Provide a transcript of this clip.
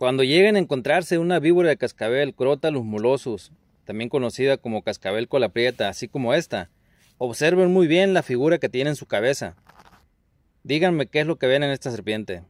Cuando lleguen a encontrarse una víbora de cascabel Crotalus mulosus, también conocida como cascabel colaprieta, así como esta, observen muy bien la figura que tiene en su cabeza. Díganme qué es lo que ven en esta serpiente.